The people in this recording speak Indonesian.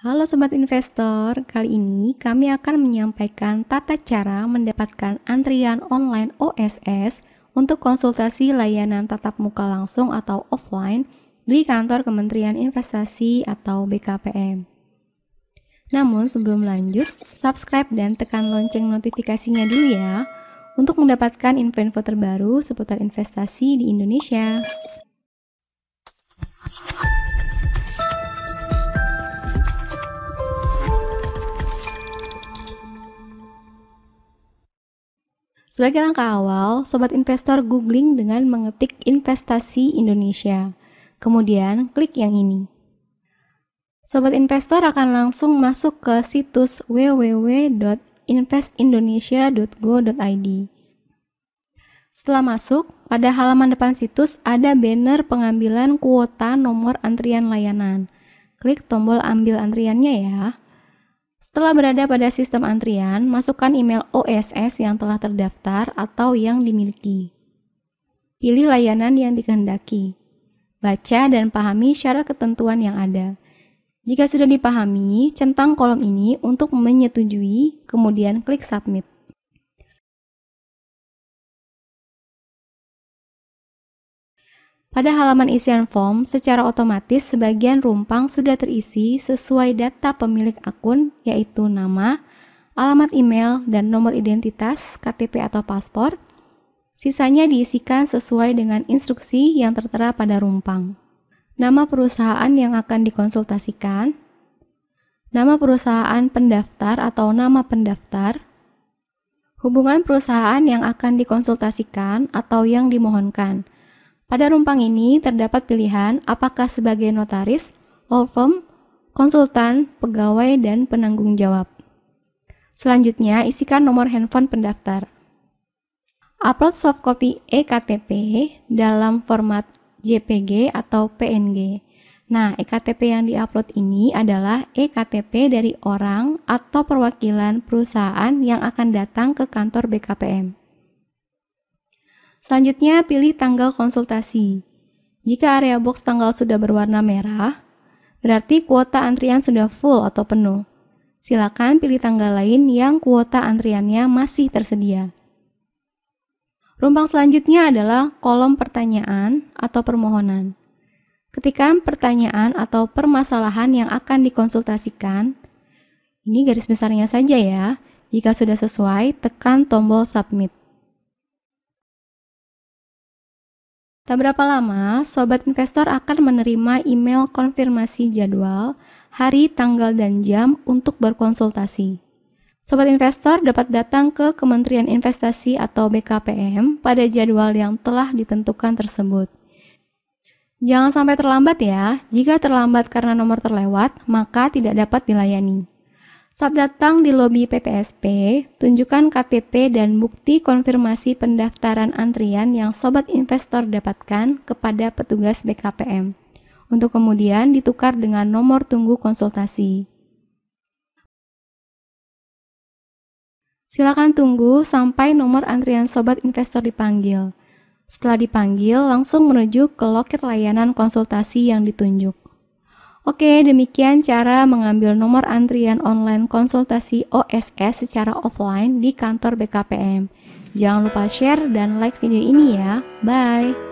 Halo sobat investor, kali ini kami akan menyampaikan tata cara mendapatkan antrian online OSS untuk konsultasi layanan tatap muka langsung atau offline di kantor Kementerian Investasi atau BKPM. Namun sebelum lanjut, subscribe dan tekan lonceng notifikasinya dulu ya untuk mendapatkan info-info terbaru seputar investasi di Indonesia. Sebagai langkah awal, sobat investor googling dengan mengetik investasi Indonesia. Kemudian klik yang ini. Sobat investor akan langsung masuk ke situs www.investindonesia.go.id. Setelah masuk, pada halaman depan situs ada banner pengambilan kuota nomor antrian layanan. Klik tombol ambil antriannya ya. Setelah berada pada sistem antrian, masukkan email OSS yang telah terdaftar atau yang dimiliki. Pilih layanan yang dikehendaki. Baca dan pahami syarat ketentuan yang ada. Jika sudah dipahami, centang kolom ini untuk menyetujui, kemudian klik submit. Pada halaman isian form, secara otomatis sebagian rumpang sudah terisi sesuai data pemilik akun, yaitu nama, alamat email, dan nomor identitas, KTP atau paspor. Sisanya diisikan sesuai dengan instruksi yang tertera pada rumpang. Nama perusahaan yang akan dikonsultasikan, nama perusahaan pendaftar atau nama pendaftar, hubungan perusahaan yang akan dikonsultasikan atau yang dimohonkan – pada rumpang ini terdapat pilihan apakah sebagai notaris, law firm, konsultan, pegawai, dan penanggung jawab. Selanjutnya, isikan nomor handphone pendaftar. Upload soft copy eKTP dalam format JPG atau PNG. Nah, eKTP yang diupload ini adalah eKTP dari orang atau perwakilan perusahaan yang akan datang ke kantor BKPM. Selanjutnya, pilih tanggal konsultasi. Jika area box tanggal sudah berwarna merah, berarti kuota antrian sudah full atau penuh. Silakan pilih tanggal lain yang kuota antriannya masih tersedia. Rumpang selanjutnya adalah kolom pertanyaan atau permohonan. Ketika pertanyaan atau permasalahan yang akan dikonsultasikan. Ini garis besarnya saja ya. Jika sudah sesuai, tekan tombol submit. Tak berapa lama, sobat investor akan menerima email konfirmasi jadwal, hari, tanggal, dan jam untuk berkonsultasi. Sobat investor dapat datang ke Kementerian Investasi atau BKPM pada jadwal yang telah ditentukan tersebut. Jangan sampai terlambat ya. Jika terlambat karena nomor terlewat, maka tidak dapat dilayani. Saat datang di lobi PTSP, tunjukkan KTP dan bukti konfirmasi pendaftaran antrian yang sobat investor dapatkan kepada petugas BKPM, untuk kemudian ditukar dengan nomor tunggu konsultasi. Silakan tunggu sampai nomor antrian sobat investor dipanggil. Setelah dipanggil, langsung menuju ke loket layanan konsultasi yang ditunjuk. Oke, demikian cara mengambil nomor antrian online konsultasi OSS secara offline di kantor BKPM. Jangan lupa share dan like video ini ya. Bye.